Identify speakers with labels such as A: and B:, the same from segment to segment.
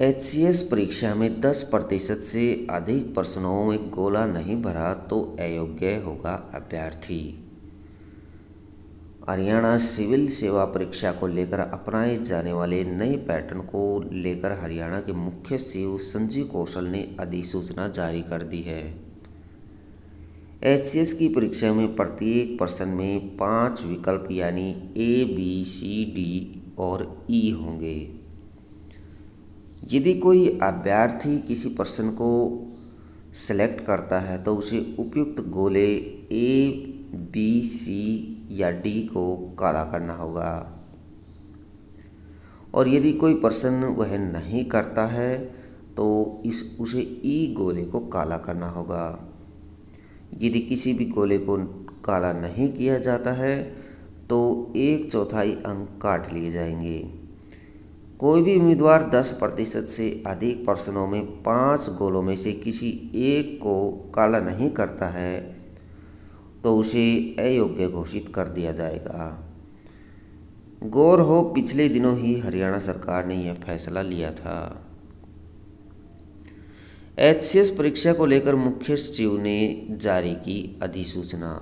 A: H परीक्षा में 10 प्रतिशत से अधिक प्रश्नों में गोला नहीं भरा तो अयोग्य होगा अभ्यर्थी हरियाणा सिविल सेवा परीक्षा को लेकर अपनाए जाने वाले नए पैटर्न को लेकर हरियाणा के मुख्य सचिव संजीव कौशल ने अधिसूचना जारी कर दी है एच की परीक्षा में प्रत्येक प्रश्न में पांच विकल्प यानी ए बी सी डी और ई e होंगे यदि कोई अभ्यर्थी किसी पर्सन को सेलेक्ट करता है तो उसे उपयुक्त गोले ए बी सी या डी को काला करना होगा और यदि कोई पर्सन वह नहीं करता है तो इस उसे ई e गोले को काला करना होगा यदि किसी भी गोले को काला नहीं किया जाता है तो एक चौथाई अंक काट लिए जाएंगे कोई भी उम्मीदवार 10 प्रतिशत से अधिक प्रश्नों में पांच गोलों में से किसी एक को काला नहीं करता है तो उसे अयोग्य घोषित कर दिया जाएगा गौर हो पिछले दिनों ही हरियाणा सरकार ने यह फैसला लिया था एच परीक्षा को लेकर मुख्य सचिव ने जारी की अधिसूचना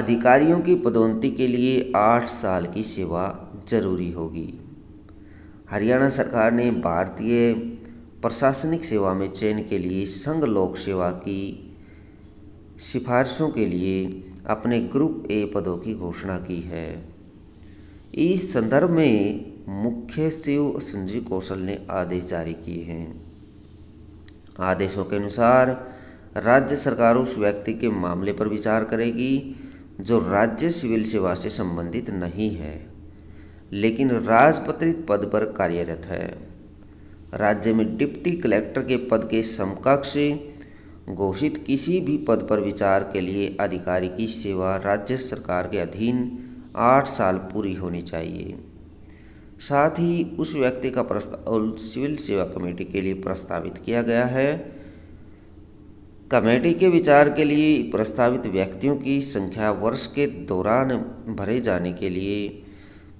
A: अधिकारियों की पदोन्नति के लिए आठ साल की सेवा जरूरी होगी हरियाणा सरकार ने भारतीय प्रशासनिक सेवा में चयन के लिए संघ लोक सेवा की सिफारिशों के लिए अपने ग्रुप ए पदों की घोषणा की है इस संदर्भ में मुख्य सचिव संजीव कौशल ने आदेश जारी किए हैं आदेशों के अनुसार राज्य सरकार उस व्यक्ति के मामले पर विचार करेगी जो राज्य सिविल सेवा से संबंधित नहीं है लेकिन राजपत्रित पद पर कार्यरत है राज्य में डिप्टी कलेक्टर के पद के समकक्ष घोषित किसी भी पद पर विचार के लिए अधिकारी की सेवा राज्य सरकार के अधीन आठ साल पूरी होनी चाहिए साथ ही उस व्यक्ति का प्रस्ताव सिविल सेवा कमेटी के लिए प्रस्तावित किया गया है कमेटी के विचार के लिए प्रस्तावित व्यक्तियों की संख्या वर्ष के दौरान भरे जाने के लिए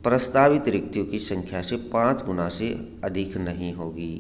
A: प्रस्तावित रिक्तियों की संख्या से पाँच गुना से अधिक नहीं होगी